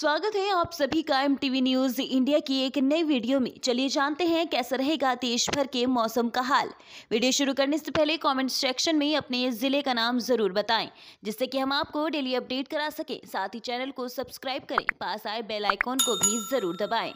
स्वागत है आप सभी का एम टीवी न्यूज इंडिया की एक नई वीडियो में चलिए जानते हैं कैसा रहेगा देश भर के मौसम का हाल वीडियो शुरू करने से पहले कमेंट सेक्शन में अपने जिले का नाम जरूर बताएं जिससे कि हम आपको डेली अपडेट करा सकें साथ ही चैनल को सब्सक्राइब करें पास आए बेल आइकॉन को भी जरूर दबाएं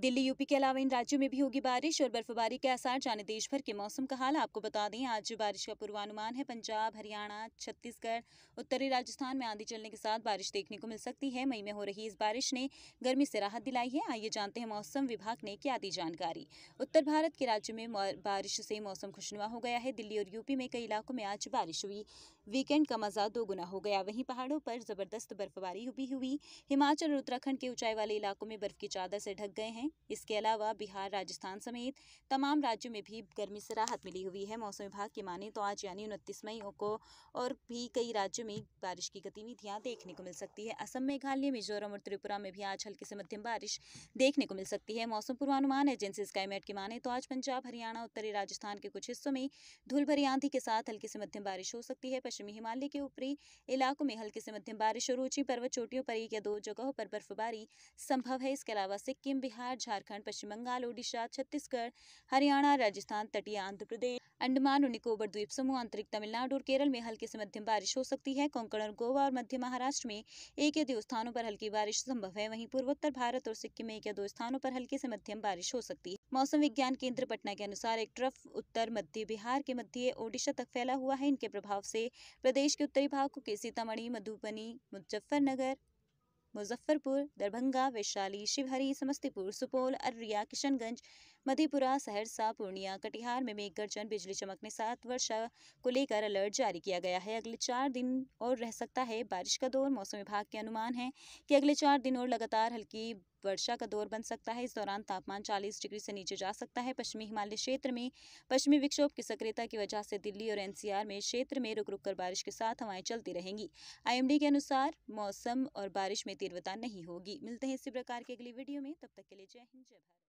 दिल्ली यूपी के अलावा इन राज्यों में भी होगी बारिश और बर्फबारी के आसार जाने देश भर के मौसम का हाल आपको बता दें आज बारिश का पूर्वानुमान है पंजाब हरियाणा छत्तीसगढ़ उत्तरी राजस्थान में आंधी चलने के साथ बारिश देखने को मिल सकती है मई में हो रही इस बारिश ने गर्मी से राहत दिलाई है आइए जानते हैं मौसम विभाग ने क्या दी जानकारी उत्तर भारत के राज्यों में बारिश से मौसम खुशनुमा हो गया है दिल्ली और यूपी में कई इलाकों में आज बारिश हुई वीकेंड का मजा दोगुना हो गया वहीं पहाड़ों पर ज़बरदस्त बर्फबारी भी हुई हिमाचल और उत्तराखंड के ऊंचाई वाले इलाकों में बर्फ की चादर से ढक गए हैं इसके अलावा बिहार राजस्थान समेत तमाम राज्यों में भी गर्मी से राहत मिली हुई है मौसम विभाग की माने तो आज यानी उनतीस मई को और भी कई राज्यों में बारिश की गतिविधियाँ देखने को मिल सकती है असम मेघालय मिजोरम और त्रिपुरा में भी आज हल्की से मध्यम बारिश देखने को मिल सकती है मौसम पूर्वानुमान एजेंसी स्काईमेट की माने तो आज पंजाब हरियाणा उत्तरी राजस्थान के कुछ हिस्सों में धूल भरी आंधी के साथ हल्की से मध्यम बारिश हो सकती है पश्चिमी हिमालय के ऊपरी इलाकों में हल्की से मध्यम बारिश और ऊंची पर्वत चोटियों पर एक या दो जगहों पर बर्फबारी संभव है इसके अलावा सिक्किम बिहार झारखंड पश्चिम बंगाल ओडिशा छत्तीसगढ़ हरियाणा राजस्थान तटीय आंध्र प्रदेश अंडमान और निकोबर द्वीप समूह आंतरिक तमिलनाडु और केरल में हल्की से मध्यम बारिश हो सकती है कोंकण और गोवा और मध्य महाराष्ट्र में एक या दो स्थानों पर हल्की बारिश संभव है वहीं पूर्वोत्तर भारत और सिक्किम में एक या दो स्थानों पर हल्की से मध्यम बारिश हो सकती है मौसम विज्ञान केंद्र पटना के अनुसार एक ट्रफ उत्तर मध्य बिहार के मध्य ओडिशा तक फैला हुआ है इनके प्रभाव से प्रदेश के उत्तरी भाग के सीतामढ़ी मधुबनी मुजफ्फरनगर मुजफ्फरपुर दरभंगा वैशाली शिवहरी समस्तीपुर सुपौल अररिया किशनगंज मधेपुरा सहरसा पूर्णिया कटिहार में मेघ गर्जन बिजली चमकने साथ वर्षा को लेकर अलर्ट जारी किया गया है अगले चार दिन और रह सकता है बारिश का दौर मौसम विभाग के अनुमान है कि अगले चार दिन और लगातार हल्की वर्षा का दौर बन सकता है इस दौरान तापमान चालीस डिग्री से नीचे जा सकता है पश्चिमी हिमालय क्षेत्र में पश्चिमी विक्षोभ की सक्रियता की वजह से दिल्ली और एनसीआर में क्षेत्र में रुक रुक कर बारिश के साथ हवाएं चलती रहेंगी आईएमडी के अनुसार मौसम और बारिश में तीव्रता नहीं होगी मिलते हैं इसी प्रकार के अगली वीडियो में तब तक के लिए जय हिंद जय भारत